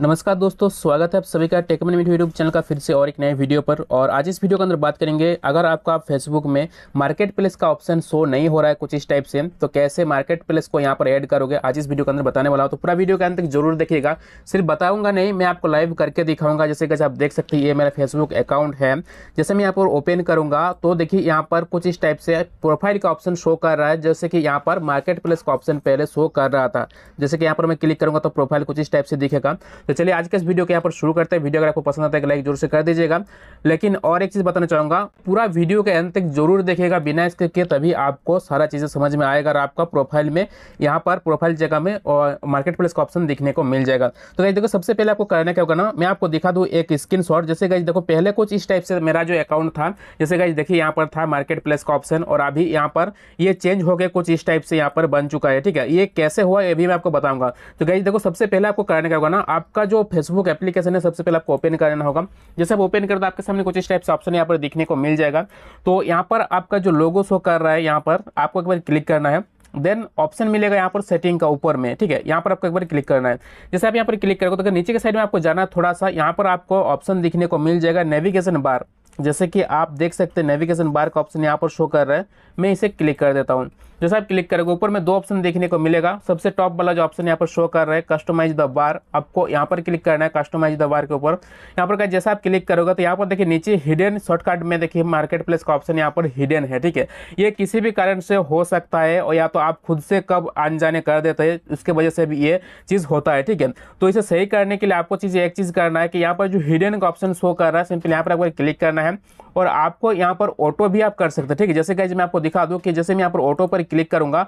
नमस्कार दोस्तों स्वागत है आप सभी का टेकमन मीडिया यूट्यूब चैनल का फिर से और एक नए वीडियो पर और आज इस वीडियो के अंदर बात करेंगे अगर आपका फेसबुक में मार्केट प्लेस का ऑप्शन शो नहीं हो रहा है कुछ इस टाइप से तो कैसे मार्केट प्लेस को यहाँ पर ऐड करोगे आज इस वीडियो के अंदर बताने वाला हो तो पूरा वीडियो के अंत तक जरूर देखिएगा सिर्फ बताऊंगा नहीं मैं आपको लाइव करके दिखाऊंगा जैसे कि आप देख सकते हैं ये मेरा फेसबुक अकाउंट है जैसे मैं यहाँ पर ओपन करूँगा तो देखिए यहाँ पर कुछ इस टाइप से प्रोफाइल का ऑप्शन शो कर रहा है जैसे कि यहाँ पर मार्केट प्लेस का ऑप्शन पहले शो कर रहा था जैसे कि यहाँ पर मैं क्लिक करूँगा तो प्रोफाइल कुछ इस टाइप से दिखेगा तो चलिए आज के इस वीडियो के यहाँ पर शुरू करते हैं वीडियो अगर आपको पसंद आता है तो लाइक जरूर से कर दीजिएगा लेकिन और एक चीज़ बताना चाहूँगा पूरा वीडियो के अंत तक जरूर देखेगा बिना इसके के तभी आपको सारा चीज़ें समझ में आएगा और आपका प्रोफाइल में यहाँ पर प्रोफाइल जगह में और मार्केट प्लेस का ऑप्शन देखने को मिल जाएगा तो गाइज देखो सबसे पहले आपको करना क्या होगा ना मैं आपको दिखा दूँ एक स्क्रीन जैसे गाइज देखो पहले कुछ इस टाइप से मेरा जो अकाउंट था जैसे गाइज देखिए यहाँ पर था मार्केट प्लेस का ऑप्शन और अभी यहाँ पर ये चेंज होकर कुछ इस टाइप से यहाँ पर बन चुका है ठीक है ये कैसे हुआ ये भी मैं आपको बताऊँगा तो गाइज देखो सबसे पहले आपको करना क्या होगा ना आपका आपका जो फेसबुक एप्लीकेशन है सबसे पहले आपको ओपन करना होगा जैसे आप ओपन करते आपके सामने कुछ इस टाइप से ऑप्शन यहाँ पर दिखने को मिल जाएगा तो यहाँ पर आपका जो लोगो शो कर रहा है यहाँ पर आपको एक बार क्लिक करना है देन ऑप्शन मिलेगा यहाँ पर सेटिंग का ऊपर में ठीक है यहाँ पर आपको एक बार क्लिक करना है जैसे आप यहाँ पर क्लिक करोगे तो नीचे के साइड में आपको जाना है थोड़ा सा यहाँ पर आपको ऑप्शन दिखने को मिल जाएगा नेविगेशन बार जैसे कि आप देख सकते हैं नेविगेशन बार का ऑप्शन यहाँ पर शो कर रहा है मैं इसे क्लिक कर देता हूँ जैसे आप क्लिक करोगे ऊपर में दो ऑप्शन देखने को मिलेगा सबसे टॉप वाला जो ऑप्शन यहाँ पर शो कर रहा है कस्टमाइज द बार आपको यहाँ पर क्लिक करना है कस्टमाइज द बार के ऊपर यहाँ पर जैसा आप क्लिक करोगे तो यहाँ पर देखिए नीचे हिडन शॉर्टकट में देखिए मार्केट प्लेस का ऑप्शन यहाँ पर हिडन है ठीक है ये किसी भी कारण से हो सकता है और या तो आप खुद से कब आन जाने कर देते हैं उसके वजह से भी ये चीज़ होता है ठीक है तो इसे सही करने के लिए आपको चीज़ एक चीज़ करना है कि यहाँ पर जो हिडन का ऑप्शन शो कर रहा है सिंपल यहाँ पर आपको क्लिक करना है time और आपको यहाँ पर ऑटो भी आप कर सकते हैं ठीक है जैसे गाइज मैं आपको दिखा दूँ कि जैसे मैं यहाँ पर ऑटो पर क्लिक करूँगा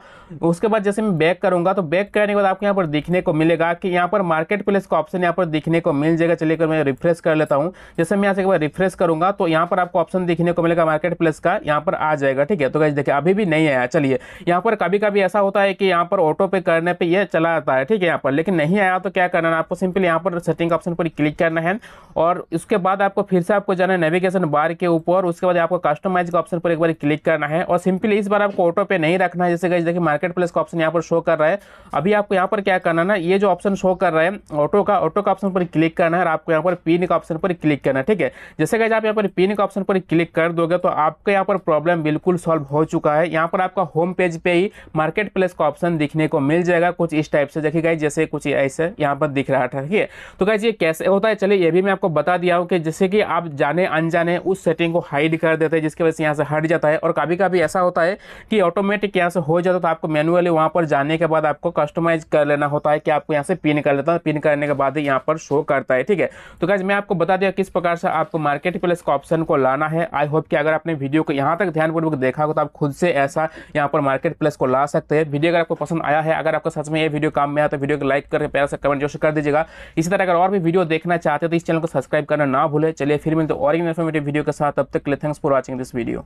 उसके बाद जैसे मैं बैक करूँगा तो बैक करने के बाद आपको यहाँ पर दिखने को मिलेगा कि यहाँ पर मार्केट प्लेस का ऑप्शन यहाँ पर दिखने को मिल जाएगा चलिए मैं रिफ्रेश कर लेता हूँ जैसे मैं यहाँ से रिफ्रेश करूँगा तो यहाँ पर आपको ऑप्शन देखने को मिलेगा मार्केट प्लेस का यहाँ पर आ जाएगा ठीक है तो कैसे देखिए अभी भी नहीं आया चलिए यहाँ पर कभी कभी ऐसा होता है कि यहाँ पर ऑटो पे करने पर यह चला जाता है ठीक है यहाँ पर लेकिन नहीं आया तो क्या करना है आपको सिंपल यहाँ पर सेटिंग ऑप्शन पर क्लिक करना है और उसके बाद आपको फिर से आपको जाना है नेविगेशन बार के ऊपर उसके बाद आपको कस्टमाइज के ऑप्शन पर एक बार क्लिक करना है और सिंपली इस बार आपको ऑटो पे नहीं रखना है जैसे गई देखिए मार्केट प्लेस का ऑप्शन यहाँ पर शो कर रहा है अभी आपको यहाँ पर क्या करना ना ये जो ऑप्शन शो कर रहा है ऑटो का ऑटो का ऑप्शन पर क्लिक करना है और आपको यहाँ पर पिन का ऑप्शन पर क्लिक करना है ठीक है जैसे गई आप यहाँ पर पिन का ऑप्शन पर क्लिक कर दोगे तो आपका यहाँ पर प्रॉब्लम बिल्कुल सॉल्व हो चुका है यहाँ पर आपका होम पेज पर ही मार्केट प्लेस का ऑप्शन दिखने को मिल जाएगा कुछ इस टाइप से देखिए जैसे कुछ ऐसे यहाँ पर दिख रहा था ठीक है तो गाइज ये कैसे होता है चलिए ये भी मैं आपको बता दिया हूँ कि जैसे कि आप जाने अनजाने उस सेटिंग सेटिंग को हाइड कर देते हैं जिसकी वजह से यहाँ से हट जाता है और कभी कभी ऐसा होता है कि ऑटोमेटिक यहाँ से हो जाता है तो आपको मैनुअली वहाँ पर जाने के बाद आपको कस्टमाइज कर लेना होता है कि आपको यहाँ से पिन कर लेता है पिन करने के बाद ही यहाँ पर शो करता है ठीक है तो कैसे मैं आपको बता दिया किस प्रकार से आपको मार्केट प्लेस का ऑप्शन को लाना है आई होप कि अगर आपने वीडियो को यहाँ तक ध्यानपूर्वक देखा हो तो आप खुद से ऐसा यहाँ पर मार्केट प्लेस को ला सकते हैं वीडियो अगर आपको पसंद आया है अगर आपको सच में ये वीडियो काम में आया तो वीडियो को लाइक करके प्यार से कमेंट जरूर कर दीजिएगा इसी तरह अगर और भी वीडियो देखना चाहते हो तो इस चैनल को सब्सक्राइब करना ना भूले चलिए फिर मिलते और इन्फॉर्मेटिव वीडियो के साथ तब तक के thanks for watching this video